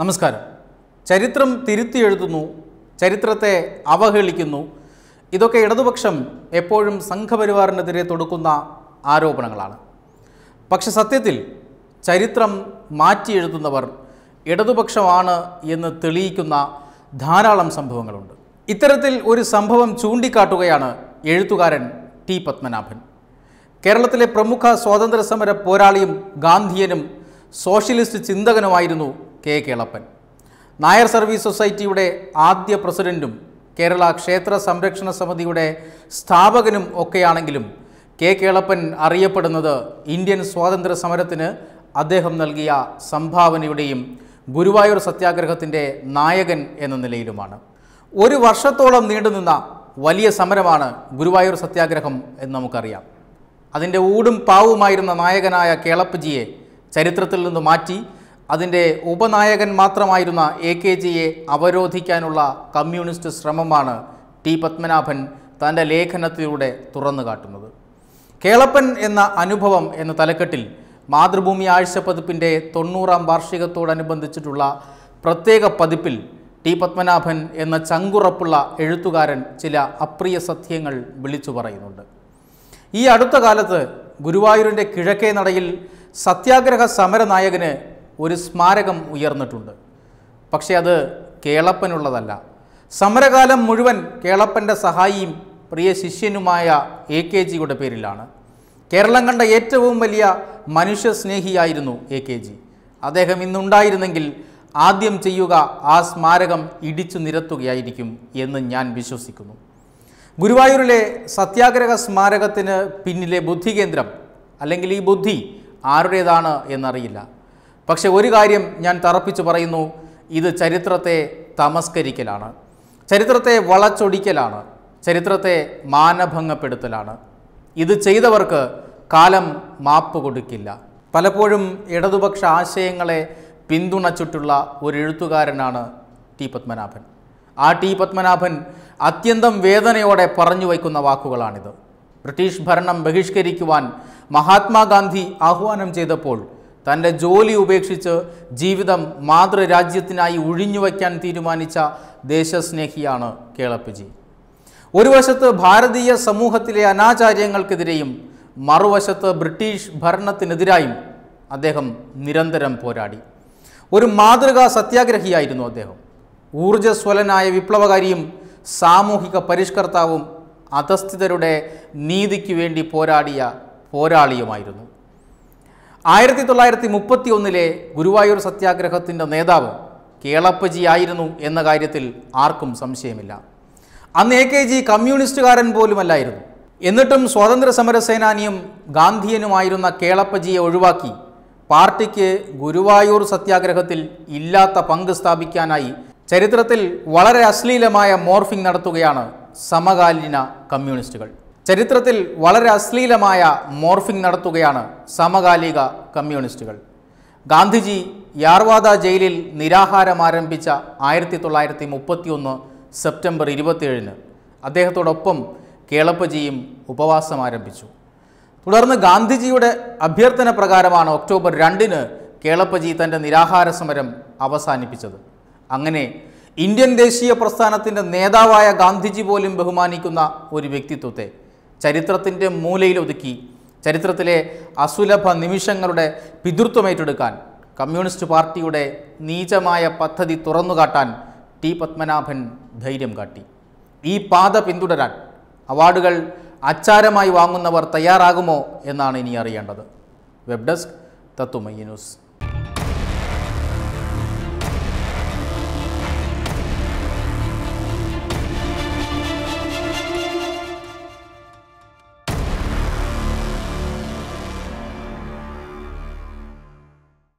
നമസ്കാരം ചരിത്രം തിരുത്തിയെഴുതുന്നു ചരിത്രത്തെ അവഹേളിക്കുന്നു ഇതൊക്കെ ഇടതുപക്ഷം എപ്പോഴും സംഘപരിവാറിനെതിരെ തൊടുക്കുന്ന ആരോപണങ്ങളാണ് പക്ഷെ സത്യത്തിൽ ചരിത്രം മാറ്റി എഴുതുന്നവർ ഇടതുപക്ഷമാണ് എന്ന് തെളിയിക്കുന്ന ധാരാളം സംഭവങ്ങളുണ്ട് ഇത്തരത്തിൽ ഒരു സംഭവം ചൂണ്ടിക്കാട്ടുകയാണ് എഴുത്തുകാരൻ ടി പത്മനാഭൻ കേരളത്തിലെ പ്രമുഖ സ്വാതന്ത്ര്യ സമര പോരാളിയും ഗാന്ധിയനും സോഷ്യലിസ്റ്റ് ചിന്തകനുമായിരുന്നു കെ കേളപ്പൻ നായർ സർവീസ് സൊസൈറ്റിയുടെ ആദ്യ പ്രസിഡൻറ്റും കേരള ക്ഷേത്ര സംരക്ഷണ സമിതിയുടെ സ്ഥാപകനും ഒക്കെയാണെങ്കിലും കെ കേളപ്പൻ അറിയപ്പെടുന്നത് ഇന്ത്യൻ സ്വാതന്ത്ര്യ സമരത്തിന് അദ്ദേഹം നൽകിയ സംഭാവനയുടെയും ഗുരുവായൂർ സത്യാഗ്രഹത്തിൻ്റെ നായകൻ എന്ന നിലയിലുമാണ് ഒരു വർഷത്തോളം നീണ്ടുനിന്ന വലിയ സമരമാണ് ഗുരുവായൂർ സത്യാഗ്രഹം എന്ന് നമുക്കറിയാം അതിൻ്റെ ഊടും പാവുമായിരുന്ന നായകനായ കേളപ്പജിയെ ചരിത്രത്തിൽ നിന്ന് മാറ്റി അതിൻ്റെ ഉപനായകൻ മാത്രമായിരുന്ന എ കെ ജിയെ അവരോധിക്കാനുള്ള കമ്മ്യൂണിസ്റ്റ് ശ്രമമാണ് ടി പത്മനാഭൻ തൻ്റെ ലേഖനത്തിലൂടെ തുറന്നു കാട്ടുന്നത് കേളപ്പൻ എന്ന അനുഭവം എന്ന തലക്കെട്ടിൽ മാതൃഭൂമി ആഴ്ചപ്പതിപ്പിൻ്റെ തൊണ്ണൂറാം വാർഷികത്തോടനുബന്ധിച്ചിട്ടുള്ള പ്രത്യേക പതിപ്പിൽ ടി പത്മനാഭൻ എന്ന ചങ്കുറപ്പുള്ള എഴുത്തുകാരൻ ചില അപ്രിയ സത്യങ്ങൾ വിളിച്ചു പറയുന്നുണ്ട് ഈ അടുത്ത കാലത്ത് ഗുരുവായൂരിൻ്റെ കിഴക്കേ നടയിൽ സത്യാഗ്രഹ സമരനായകന് ഒരു സ്മാരകം ഉയർന്നിട്ടുണ്ട് പക്ഷേ അത് കേളപ്പനുള്ളതല്ല സമരകാലം മുഴുവൻ കേളപ്പൻ്റെ സഹായിയും പ്രിയ ശിഷ്യനുമായ എ കെ ജിയുടെ പേരിലാണ് കേരളം കണ്ട ഏറ്റവും വലിയ മനുഷ്യസ്നേഹിയായിരുന്നു എ കെ ജി അദ്ദേഹം ഇന്നുണ്ടായിരുന്നെങ്കിൽ ആദ്യം ചെയ്യുക ആ സ്മാരകം ഇടിച്ചു നിരത്തുകയായിരിക്കും എന്ന് ഞാൻ വിശ്വസിക്കുന്നു ഗുരുവായൂരിലെ സത്യാഗ്രഹ സ്മാരകത്തിന് പിന്നിലെ ബുദ്ധികേന്ദ്രം അല്ലെങ്കിൽ ഈ ബുദ്ധി ആരുടേതാണ് എന്നറിയില്ല പക്ഷെ ഒരു കാര്യം ഞാൻ തറപ്പിച്ച് പറയുന്നു ഇത് ചരിത്രത്തെ തമസ്കരിക്കലാണ് ചരിത്രത്തെ വളച്ചൊടിക്കലാണ് ചരിത്രത്തെ മാനഭംഗപ്പെടുത്തലാണ് ഇത് ചെയ്തവർക്ക് കാലം മാപ്പ് കൊടുക്കില്ല പലപ്പോഴും ഇടതുപക്ഷ ആശയങ്ങളെ പിന്തുണച്ചിട്ടുള്ള ഒരു എഴുത്തുകാരനാണ് ടി പത്മനാഭൻ ആ ടി പത്മനാഭൻ അത്യന്തം വേദനയോടെ പറഞ്ഞു വയ്ക്കുന്ന വാക്കുകളാണിത് ബ്രിട്ടീഷ് ഭരണം ബഹിഷ്കരിക്കുവാൻ മഹാത്മാഗാന്ധി ആഹ്വാനം ചെയ്തപ്പോൾ തൻ്റെ ജോലി ഉപേക്ഷിച്ച് ജീവിതം മാതൃരാജ്യത്തിനായി വയ്ക്കാൻ തീരുമാനിച്ച ദേശസ്നേഹിയാണ് കേളപ്പജി ഒരു വശത്ത് ഭാരതീയ സമൂഹത്തിലെ അനാചാര്യങ്ങൾക്കെതിരെയും മറുവശത്ത് ബ്രിട്ടീഷ് ഭരണത്തിനെതിരായും അദ്ദേഹം നിരന്തരം പോരാടി ഒരു മാതൃകാ സത്യാഗ്രഹിയായിരുന്നു അദ്ദേഹം ഊർജ്ജസ്വലനായ വിപ്ലവകാരിയും സാമൂഹിക പരിഷ്കർത്താവും അധസ്ഥിതരുടെ നീതിക്ക് വേണ്ടി പോരാടിയ പോരാളിയുമായിരുന്നു ആയിരത്തി തൊള്ളായിരത്തി മുപ്പത്തി ഒന്നിലെ ഗുരുവായൂർ സത്യാഗ്രഹത്തിൻ്റെ നേതാവ് കേളപ്പജി ആയിരുന്നു എന്ന കാര്യത്തിൽ ആർക്കും സംശയമില്ല അന്ന് എ കെ ജി കമ്മ്യൂണിസ്റ്റുകാരൻ പോലുമല്ലായിരുന്നു എന്നിട്ടും സ്വാതന്ത്ര്യ സമരസേനാനിയും ഗാന്ധിയനുമായിരുന്ന കേളപ്പജിയെ ഒഴിവാക്കി പാർട്ടിക്ക് ഗുരുവായൂർ സത്യാഗ്രഹത്തിൽ ഇല്ലാത്ത പങ്ക് സ്ഥാപിക്കാനായി ചരിത്രത്തിൽ വളരെ അശ്ലീലമായ മോർഫിംഗ് നടത്തുകയാണ് സമകാലീന കമ്മ്യൂണിസ്റ്റുകൾ ചരിത്രത്തിൽ വളരെ അശ്ലീലമായ മോർഫിംഗ് നടത്തുകയാണ് സമകാലിക കമ്മ്യൂണിസ്റ്റുകൾ ഗാന്ധിജി യാർവാദ ജയിലിൽ നിരാഹാരം ആരംഭിച്ച ആയിരത്തി തൊള്ളായിരത്തി മുപ്പത്തിയൊന്ന് സെപ്റ്റംബർ ഇരുപത്തിയേഴിന് അദ്ദേഹത്തോടൊപ്പം കേളപ്പജിയും ഉപവാസം ആരംഭിച്ചു തുടർന്ന് ഗാന്ധിജിയുടെ അഭ്യർത്ഥന പ്രകാരമാണ് ഒക്ടോബർ രണ്ടിന് കേളപ്പജി തൻ്റെ നിരാഹാര സമരം അവസാനിപ്പിച്ചത് അങ്ങനെ ഇന്ത്യൻ ദേശീയ പ്രസ്ഥാനത്തിൻ്റെ നേതാവായ ഗാന്ധിജി പോലും ബഹുമാനിക്കുന്ന ഒരു വ്യക്തിത്വത്തെ ചരിത്രത്തിൻ്റെ മൂലയിൽ ഒതുക്കി ചരിത്രത്തിലെ അസുലഭ നിമിഷങ്ങളുടെ പിതൃത്വമേറ്റെടുക്കാൻ കമ്മ്യൂണിസ്റ്റ് പാർട്ടിയുടെ നീചമായ പദ്ധതി തുറന്നുകാട്ടാൻ ടി പത്മനാഭൻ ധൈര്യം കാട്ടി ഈ പാത പിന്തുടരാൻ അവാർഡുകൾ അച്ചാരമായി വാങ്ങുന്നവർ തയ്യാറാകുമോ എന്നാണ് ഇനി അറിയേണ്ടത് വെബ് ഡെസ്ക് തത്തുമയ്യ ന്യൂസ്